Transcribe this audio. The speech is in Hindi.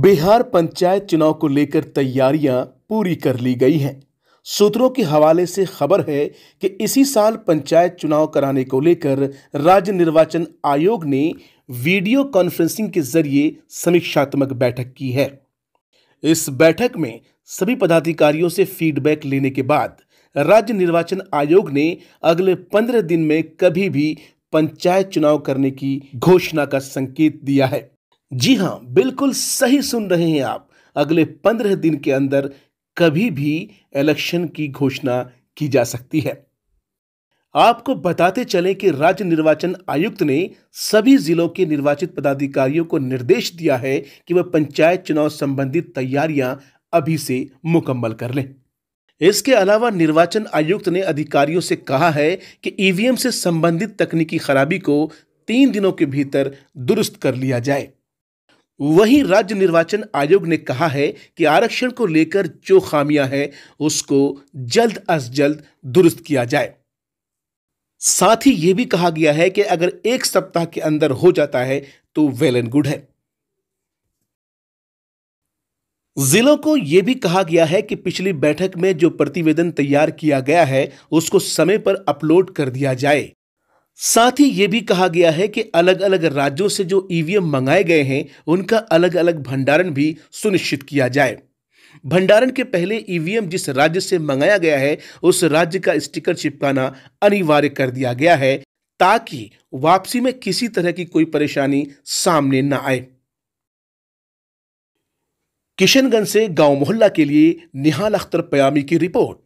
बिहार पंचायत चुनाव को लेकर तैयारियां पूरी कर ली गई हैं सूत्रों के हवाले से खबर है कि इसी साल पंचायत चुनाव कराने को लेकर राज्य निर्वाचन आयोग ने वीडियो कॉन्फ्रेंसिंग के जरिए समीक्षात्मक बैठक की है इस बैठक में सभी पदाधिकारियों से फीडबैक लेने के बाद राज्य निर्वाचन आयोग ने अगले पंद्रह दिन में कभी भी पंचायत चुनाव करने की घोषणा का संकेत दिया है जी हाँ बिल्कुल सही सुन रहे हैं आप अगले पंद्रह दिन के अंदर कभी भी इलेक्शन की घोषणा की जा सकती है आपको बताते चलें कि राज्य निर्वाचन आयुक्त ने सभी जिलों के निर्वाचित पदाधिकारियों को निर्देश दिया है कि वह पंचायत चुनाव संबंधित तैयारियां अभी से मुकम्मल कर लें इसके अलावा निर्वाचन आयुक्त ने अधिकारियों से कहा है कि ईवीएम से संबंधित तकनीकी खराबी को तीन दिनों के भीतर दुरुस्त कर लिया जाए वहीं राज्य निर्वाचन आयोग ने कहा है कि आरक्षण को लेकर जो खामियां हैं उसको जल्द अज जल्द दुरुस्त किया जाए साथ ही यह भी कहा गया है कि अगर एक सप्ताह के अंदर हो जाता है तो वेल एंड गुड है जिलों को यह भी कहा गया है कि पिछली बैठक में जो प्रतिवेदन तैयार किया गया है उसको समय पर अपलोड कर दिया जाए साथ ही ये भी कहा गया है कि अलग अलग राज्यों से जो ईवीएम मंगाए गए हैं उनका अलग अलग भंडारण भी सुनिश्चित किया जाए भंडारण के पहले ईवीएम जिस राज्य से मंगाया गया है उस राज्य का स्टिकर चिपकाना अनिवार्य कर दिया गया है ताकि वापसी में किसी तरह की कोई परेशानी सामने न आए किशनगंज से गांव मोहल्ला के लिए निहाल अख्तर पयामी की रिपोर्ट